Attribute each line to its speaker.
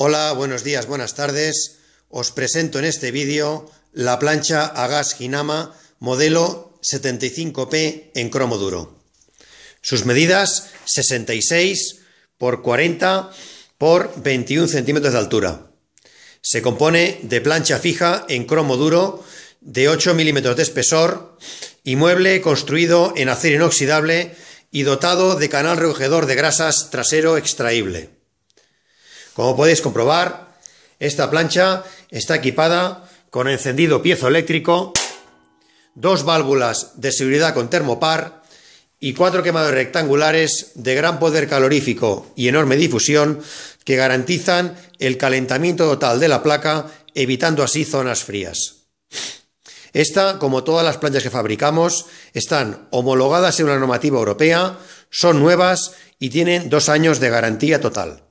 Speaker 1: Hola, buenos días, buenas tardes. Os presento en este vídeo la plancha a gas ginama modelo 75P en cromo duro. Sus medidas 66 por 40 por 21 centímetros de altura. Se compone de plancha fija en cromo duro de 8 milímetros de espesor y mueble construido en acero inoxidable y dotado de canal recogedor de grasas trasero extraíble. Como podéis comprobar, esta plancha está equipada con encendido piezo eléctrico, dos válvulas de seguridad con termopar y cuatro quemadores rectangulares de gran poder calorífico y enorme difusión que garantizan el calentamiento total de la placa, evitando así zonas frías. Esta, como todas las planchas que fabricamos, están homologadas en una normativa europea, son nuevas y tienen dos años de garantía total.